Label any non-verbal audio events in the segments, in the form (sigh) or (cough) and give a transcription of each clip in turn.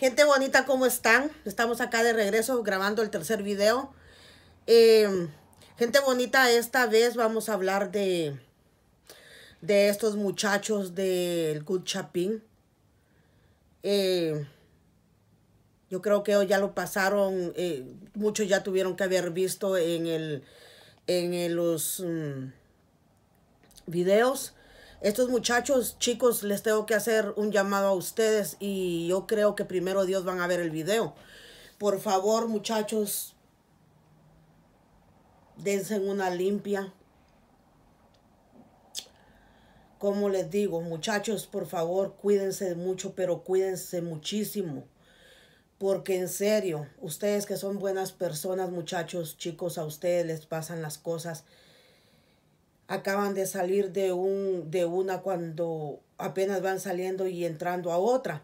Gente bonita, ¿cómo están? Estamos acá de regreso grabando el tercer video. Em, gente bonita, esta vez vamos a hablar de, de estos muchachos del Good Chapin. Em, yo creo que ya lo pasaron, eh, muchos ya tuvieron que haber visto en, el, en los mm, videos estos muchachos chicos les tengo que hacer un llamado a ustedes y yo creo que primero Dios van a ver el video. Por favor, muchachos, dense una limpia. Como les digo, muchachos, por favor, cuídense mucho, pero cuídense muchísimo. Porque en serio, ustedes que son buenas personas, muchachos, chicos, a ustedes les pasan las cosas acaban de salir de, un, de una cuando apenas van saliendo y entrando a otra.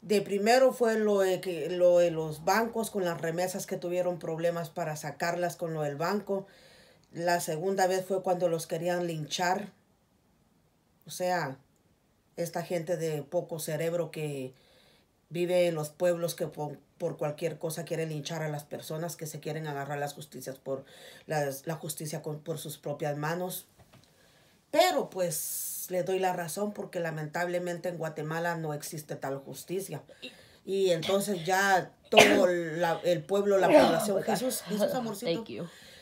De primero fue lo que, lo de los bancos con las remesas que tuvieron problemas para sacarlas con lo del banco. La segunda vez fue cuando los querían linchar. O sea, esta gente de poco cerebro que vive en los pueblos que por cualquier cosa quieren linchar a las personas que se quieren agarrar las justicias por la justicia por sus propias manos. Pero pues le doy la razón porque lamentablemente en Guatemala no existe tal justicia. Y entonces ya todo el pueblo, la población, (coughs)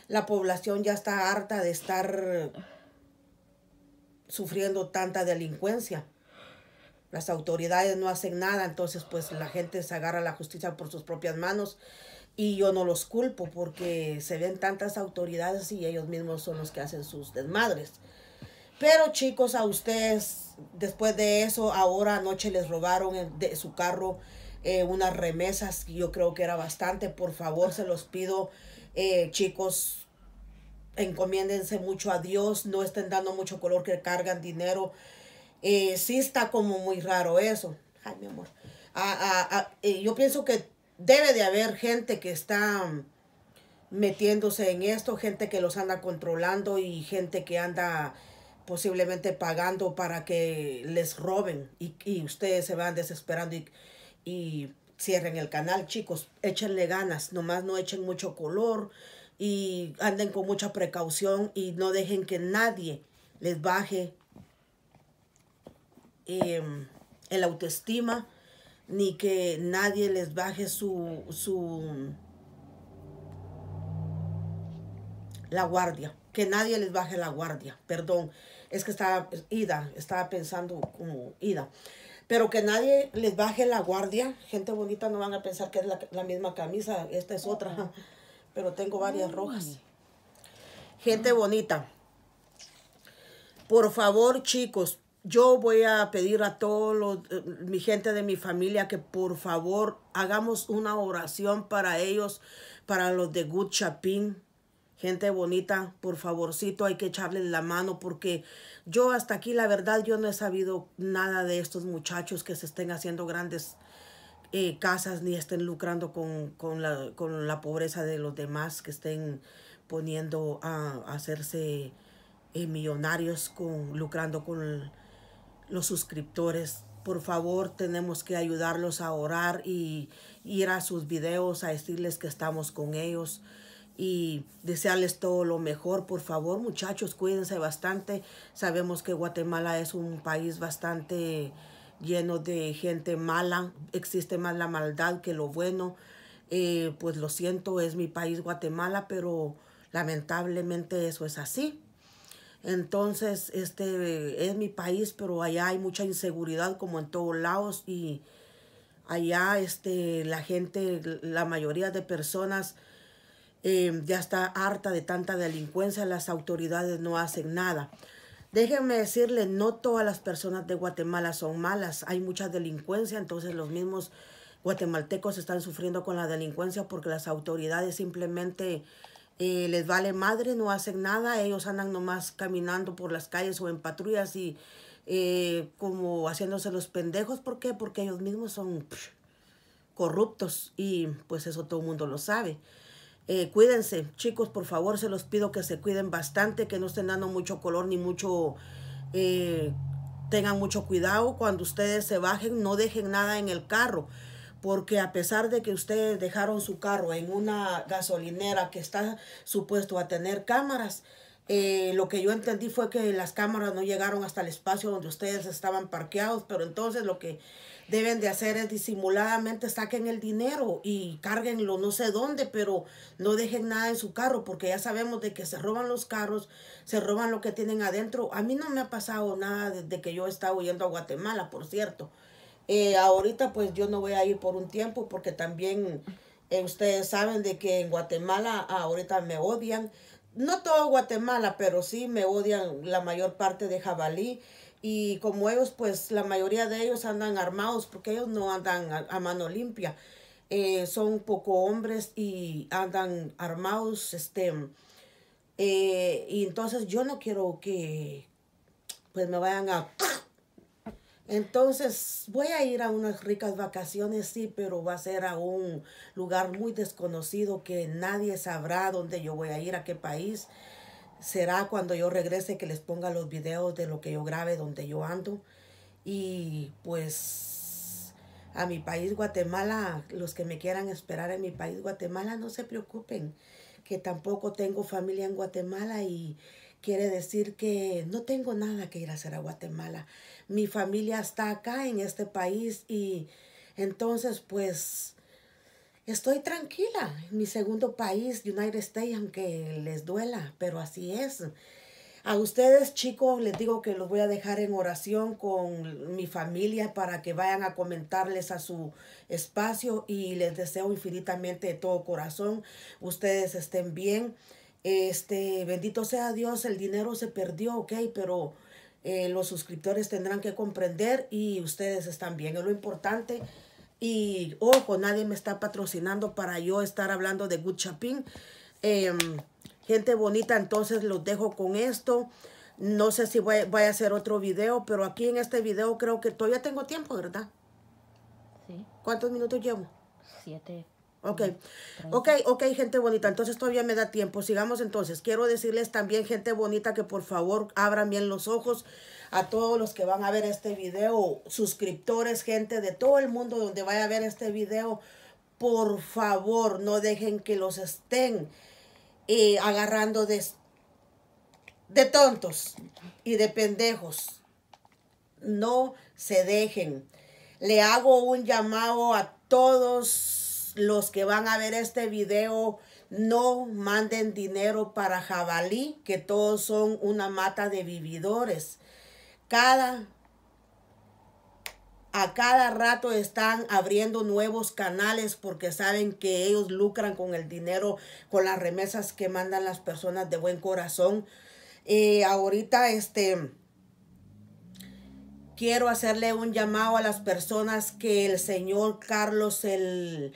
la población ya está harta de estar sufriendo tanta delincuencia las autoridades no hacen nada, entonces pues la gente se agarra la justicia por sus propias manos y yo no los culpo porque se ven tantas autoridades y ellos mismos son los que hacen sus desmadres. Pero chicos, a ustedes, después de eso, ahora anoche les robaron de su carro eh, unas remesas, yo creo que era bastante, por favor se los pido, eh, chicos, encomiéndense mucho a Dios, no estén dando mucho color que cargan dinero eh, sí está como muy raro eso. Ay, mi amor. Ah, ah, ah, eh, yo pienso que debe de haber gente que está mm, metiéndose en esto, gente que los anda controlando y gente que anda posiblemente pagando para que les roben y, ustedes se van desesperando y, y, cierren el canal, chicos, échenle ganas, nomás no echen mucho color y anden con mucha precaución y no dejen que nadie les baje Em, el autoestima, ni que nadie les baje su, su, la guardia, que nadie les baje la guardia, perdón, es que estaba ida, estaba pensando como ida, pero que nadie les baje la guardia, gente bonita no van a pensar que es la misma camisa, esta es otra, (laughs) pero tengo varias rojas. Gente bonita, por favor chicos, yo voy a pedir a todos eh, mi gente de mi familia que por favor hagamos una oración para ellos, para los de Good Chapin. Gente bonita, por favorcito, hay que echarles la mano porque yo hasta aquí, la verdad, yo no he sabido nada de estos muchachos que se estén haciendo grandes eh, casas ni estén lucrando con, con, la, pobreza de los demás, que estén poniendo a, hacerse eh, millonarios con lucrando con los suscriptores. Por favor, tenemos que ayudarlos a orar y ir a sus videos, a decirles que estamos con ellos y desearles todo lo mejor. Por favor, muchachos, cuídense bastante. Sabemos que Guatemala es un país bastante lleno de gente mala. Existe más la maldad que lo bueno. Eh, pues lo siento, es mi país Guatemala, pero lamentablemente eso es así. Entonces, este es mi país, pero allá hay mucha inseguridad como en todos lados y allá este, la gente, la mayoría de personas em, ya está harta de tanta delincuencia, las autoridades no hacen nada. Déjenme decirle, no todas las personas de Guatemala son malas, hay mucha delincuencia, entonces los mismos guatemaltecos están sufriendo con la delincuencia porque las autoridades simplemente eh, les vale madre, no hacen nada, ellos andan nomás caminando por las calles o en patrullas y eh, como haciéndose los pendejos. ¿Por qué? Porque ellos mismos son corruptos y pues eso todo el mundo lo sabe. Eh, cuídense, chicos, por favor, se los pido que se cuiden bastante, que no estén dando mucho color ni mucho... tengan mucho cuidado cuando ustedes se bajen, no dejen nada en el carro porque a pesar de que ustedes dejaron su carro en una gasolinera que está supuesto a tener cámaras, eh, lo que yo entendí fue que las cámaras no llegaron hasta el espacio donde ustedes estaban parqueados, pero entonces lo que deben de hacer es disimuladamente saquen el dinero y cárguenlo no sé dónde, pero no dejen nada en su carro, porque ya sabemos de que se roban los carros, se roban lo que tienen adentro. A mí no me ha pasado nada desde que yo estaba huyendo a Guatemala, por cierto. Eh, ahorita pues yo no voy a ir por un tiempo porque también eh, ustedes saben de que en Guatemala ah, ahorita me odian. No todo Guatemala, pero sí me odian la mayor parte de jabalí. Y como ellos, pues la mayoría de ellos andan armados porque ellos no andan a, mano limpia. Eh, son poco hombres y andan armados, este, y entonces yo no quiero que, pues me vayan a entonces, voy a ir a unas ricas vacaciones, sí, pero va a ser a un lugar muy desconocido que nadie sabrá dónde yo voy a ir, a qué país. Será cuando yo regrese que les ponga los videos de lo que yo grabe, donde yo ando. Y pues a mi país Guatemala, los que me quieran esperar en mi país Guatemala, no se preocupen, que tampoco tengo familia en Guatemala y quiere decir que no tengo nada que ir a hacer a Guatemala. Mi familia está acá en este país y entonces pues estoy tranquila mi segundo país, United States, aunque les duela, pero así es. A ustedes chicos les digo que los voy a dejar en oración con mi familia para que vayan a comentarles a su espacio y les deseo infinitamente de todo corazón ustedes estén bien. Este, bendito sea Dios, el dinero se perdió, ok, pero eh, los suscriptores tendrán que comprender y ustedes están bien, es lo importante. Y ojo, nadie me está patrocinando para yo estar hablando de Good Shopping. Em, gente bonita, entonces los dejo con esto. No sé si voy, a hacer otro video, pero aquí en este video creo que todavía tengo tiempo, ¿verdad? Sí. ¿Cuántos minutos llevo? Siete. Ok, ok, ok, gente bonita. Entonces todavía me da tiempo. Sigamos entonces. Quiero decirles también, gente bonita, que por favor abran bien los ojos a todos los que van a ver este video, suscriptores, gente de todo el mundo donde vaya a ver este video. Por favor, no dejen que los estén eh, agarrando de, de tontos y de pendejos. No se dejen. Le hago un llamado a todos los que van a ver este video no manden dinero para jabalí, que todos son una mata de vividores. Cada a cada rato están abriendo nuevos canales porque saben que ellos lucran con el dinero, con las remesas que mandan las personas de buen corazón. Eh, ahorita este quiero hacerle un llamado a las personas que el señor Carlos el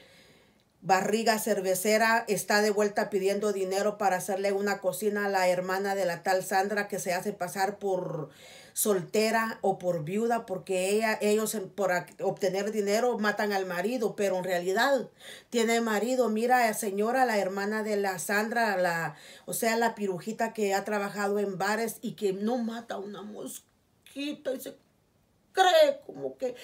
Barriga cervecera está de vuelta pidiendo dinero para hacerle una cocina a la hermana de la tal Sandra que se hace pasar por soltera o por viuda porque ella, ellos por obtener dinero matan al marido, pero en realidad tiene marido. Mira, eh, señora, la hermana de la Sandra, la, o sea, la pirujita que ha trabajado en bares y que no mata una mosquita y se cree como que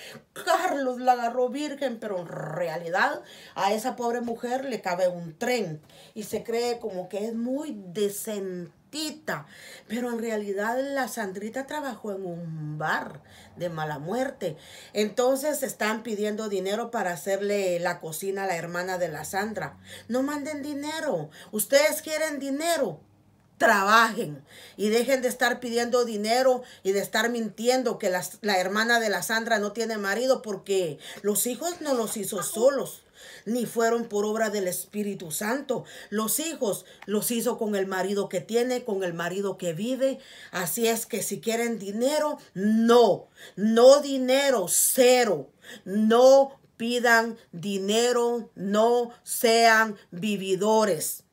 Carlos la agarró virgen, pero en realidad a esa pobre mujer le cabe un tren y se cree como que es muy decentita, pero en realidad la Sandrita trabajó en un bar de mala muerte. Entonces están pidiendo dinero para hacerle la cocina a la hermana de la Sandra. No manden dinero, ustedes quieren dinero trabajen y dejen de estar pidiendo dinero y de estar mintiendo que la, hermana de la Sandra no tiene marido porque los hijos no los hizo solos ni fueron por obra del Espíritu Santo. Los hijos los hizo con el marido que tiene, con el marido que vive. Así es que si quieren dinero, no, no dinero, cero. No pidan dinero, no sean vividores.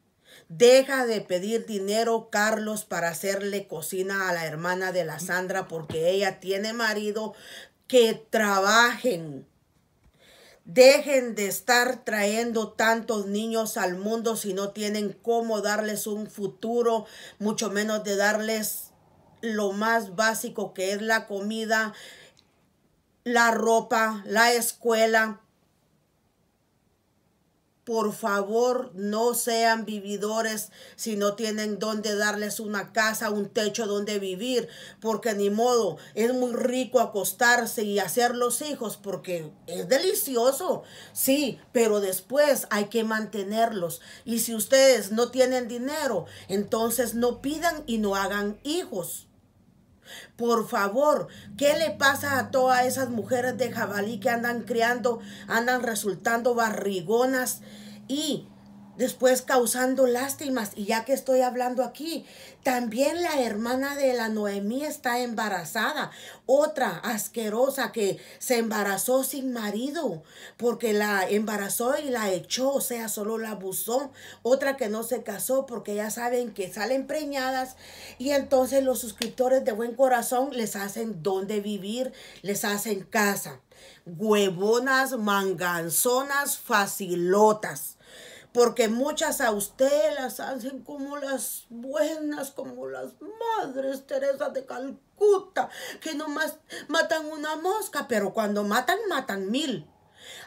Deja de pedir dinero, Carlos, para hacerle cocina a la hermana de la Sandra porque ella tiene marido. Que trabajen. Dejen de estar trayendo tantos niños al mundo si no tienen cómo darles un futuro, mucho menos de darles lo más básico que es la comida, la ropa, la escuela por favor, no sean vividores si no tienen donde darles una casa, un techo donde vivir, porque ni modo, es muy rico acostarse y hacer los hijos, porque es delicioso, sí, pero después hay que mantenerlos. Y si ustedes no tienen dinero, entonces no pidan y no hagan hijos. Por favor, ¿qué le pasa a todas esas mujeres de jabalí que andan criando, andan resultando barrigonas y después causando lástimas. Y ya que estoy hablando aquí, también la hermana de la Noemí está embarazada. Otra asquerosa que se embarazó sin marido, porque la embarazó y la echó, o sea, solo la abusó. Otra que no se casó porque ya saben que salen preñadas. Y entonces los suscriptores de buen corazón les hacen dónde vivir, les hacen casa. Huevonas, manganzonas, facilotas porque muchas a usted las hacen como las buenas, como las madres Teresa de Calcuta, que nomás matan una mosca, pero cuando matan, matan mil.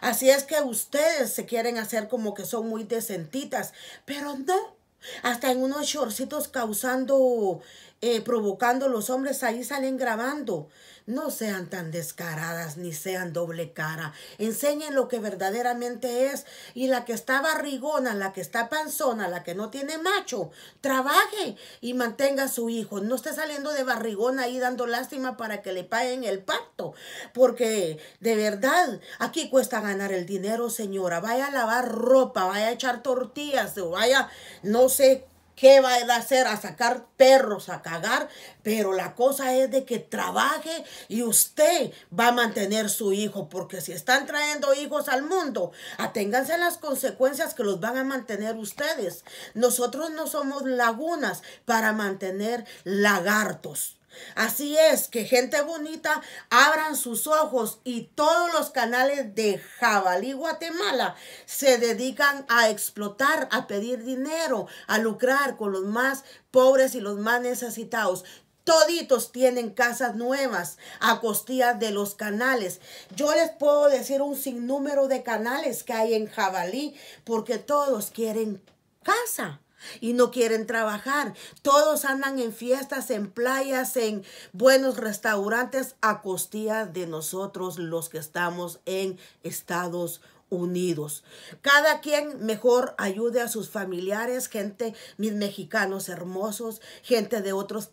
Así es que ustedes se quieren hacer como que son muy decentitas, pero no. Hasta en unos shortcitos causando, eh, provocando los hombres ahí salen grabando. No sean tan descaradas ni sean doble cara. Enseñen lo que verdaderamente es. Y la que está barrigona, la que está panzona, la que no tiene macho, trabaje y mantenga a su hijo. No esté saliendo de barrigona ahí dando lástima para que le paguen el pacto. Porque de verdad, aquí cuesta ganar el dinero, señora. Vaya a lavar ropa, vaya a echar tortillas, o vaya, no sé ¿Qué va a hacer? A sacar perros, a cagar. Pero la cosa es de que trabaje y usted va a mantener su hijo. Porque si están trayendo hijos al mundo, aténganse a las consecuencias que los van a mantener ustedes. Nosotros no somos lagunas para mantener lagartos. Así es, que gente bonita abran sus ojos y todos los canales de Jabalí, Guatemala, se dedican a explotar, a pedir dinero, a lucrar con los más pobres y los más necesitados. Toditos tienen casas nuevas a costillas de los canales. Yo les puedo decir un sinnúmero de canales que hay en Jabalí porque todos quieren casa y no quieren trabajar. Todos andan en fiestas, en playas, en buenos restaurantes a costilla de nosotros los que estamos en Estados Unidos. Cada quien mejor ayude a sus familiares, gente, mis mexicanos hermosos, gente de otros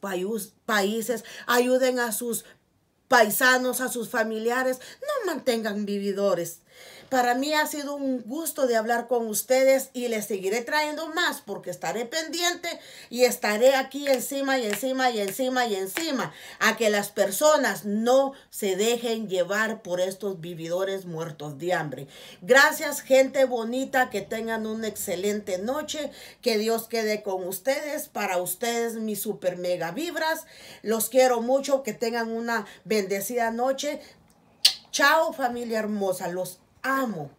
países, ayuden a sus paisanos, a sus familiares, no mantengan vividores. Para mí ha sido un gusto de hablar con ustedes y les seguiré trayendo más porque estaré pendiente y estaré aquí encima y encima y encima y encima a que las personas no se dejen llevar por estos vividores muertos de hambre. Gracias gente bonita, que tengan una excelente noche, que Dios quede con ustedes, para ustedes mis super mega vibras. Los quiero mucho, que tengan una bendecida noche. Chao familia hermosa, los amo